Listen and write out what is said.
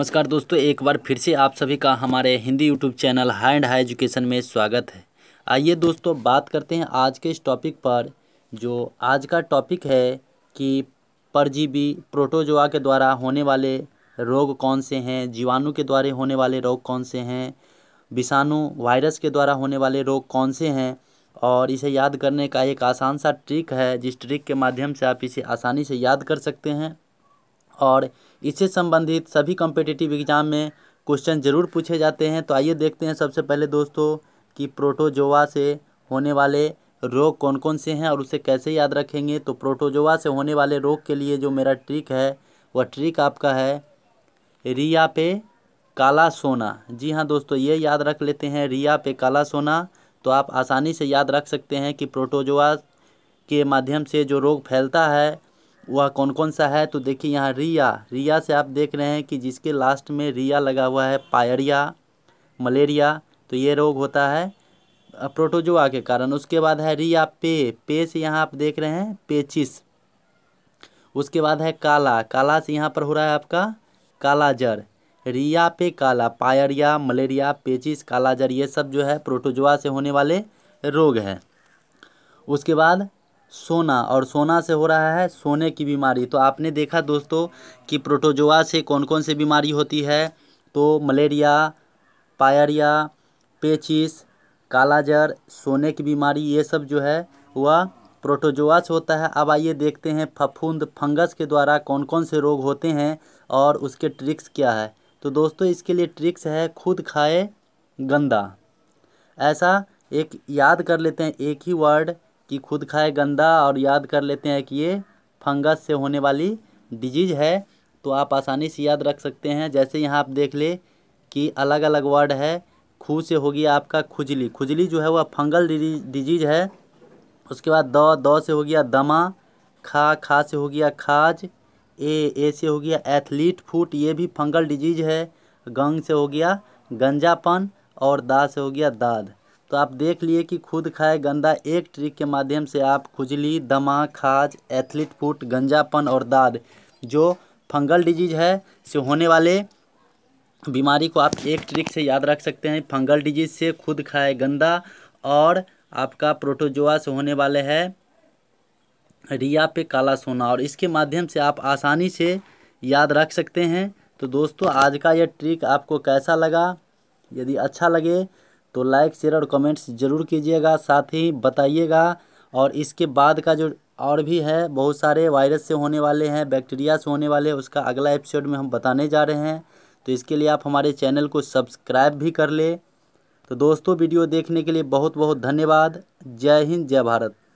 नमस्कार दोस्तों एक बार फिर से आप सभी का हमारे Hindi YouTube channel high and high education में स्वागत है आइए दोस्तों बात करते हैं आज के इस टॉपिक पर जो आज का टॉपिक है कि परजीवी प्रोटोजोआ के द्वारा होने वाले रोग कौन से हैं जीवाणु के द्वारा होने वाले रोग कौन से हैं विषाणु वायरस के द्वारा होने वाले रोग कौन से हैं और इसे याद करने का एक आसान सा ट्रिक है जिस ट्रिक के माध्यम से आप इसे आसानी से याद कर सकते हैं और इससे संबंधित सभी कॉम्पिटिटिव एग्जाम में क्वेश्चन ज़रूर पूछे जाते हैं तो आइए देखते हैं सबसे पहले दोस्तों कि प्रोटोजोवा से होने वाले रोग कौन कौन से हैं और उसे कैसे याद रखेंगे तो प्रोटोजोआ से होने वाले रोग के लिए जो मेरा ट्रिक है वह ट्रिक आपका है रिया पे काला सोना जी हाँ दोस्तों ये याद रख लेते हैं रिया पे काला सोना तो आप आसानी से याद रख सकते हैं कि प्रोटोजोआ के माध्यम से जो रोग फैलता है वह कौन कौन सा है तो देखिए यहाँ रिया रिया से आप देख रहे हैं कि जिसके लास्ट में रिया लगा हुआ है पायरिया मलेरिया तो ये रोग होता है प्रोटोजोआ के कारण उसके बाद है रिया पे पे से यहाँ आप देख रहे हैं पेचिस उसके बाद है काला काला से यहाँ पर हो रहा है आपका काला जर रिया पे काला पायरिया मलेरिया पेचिस कालाजर ये सब जो है प्रोटोजोआ से होने वाले रोग हैं उसके बाद सोना और सोना से हो रहा है सोने की बीमारी तो आपने देखा दोस्तों कि प्रोटोजोआ से कौन कौन सी बीमारी होती है तो मलेरिया पायरिया पेचिस कालाजर सोने की बीमारी ये सब जो है वह प्रोटोजोआ से होता है अब आइए देखते हैं फफूंद फंगस के द्वारा कौन कौन से रोग होते हैं और उसके ट्रिक्स क्या है तो दोस्तों इसके लिए ट्रिक्स है खुद खाए गंदा ऐसा एक याद कर लेते हैं एक ही वर्ड कि खुद खाए गंदा और याद कर लेते हैं कि ये फंगस से होने वाली डिजीज़ है तो आप आसानी से याद रख सकते हैं जैसे यहाँ आप देख ले कि अलग अलग वर्ड है खू से होगी आपका खुजली खुजली जो है वह फंगल डिजीज है उसके बाद द द से हो गया दमा खा खा से हो गया खाज ए ए से हो गया एथलीट फूट ये भी फंगल डिजीज है गंग से हो गया गंजापन और दा से हो गया दाद तो आप देख लिए कि खुद खाए गंदा एक ट्रिक के माध्यम से आप खुजली दमा खाज एथलीट फूट गंजापन और दाद जो फंगल डिजीज है से होने वाले बीमारी को आप एक ट्रिक से याद रख सकते हैं फंगल डिजीज से खुद खाए गंदा और आपका प्रोटोजोआ से होने वाले है रिया पे काला सोना और इसके माध्यम से आप आसानी से याद रख सकते हैं तो दोस्तों आज का यह ट्रिक आपको कैसा लगा यदि अच्छा लगे तो लाइक शेयर और कमेंट्स ज़रूर कीजिएगा साथ ही बताइएगा और इसके बाद का जो और भी है बहुत सारे वायरस से होने वाले हैं बैक्टीरिया से होने वाले हैं उसका अगला एपिसोड में हम बताने जा रहे हैं तो इसके लिए आप हमारे चैनल को सब्सक्राइब भी कर ले तो दोस्तों वीडियो देखने के लिए बहुत बहुत धन्यवाद जय हिंद जय भारत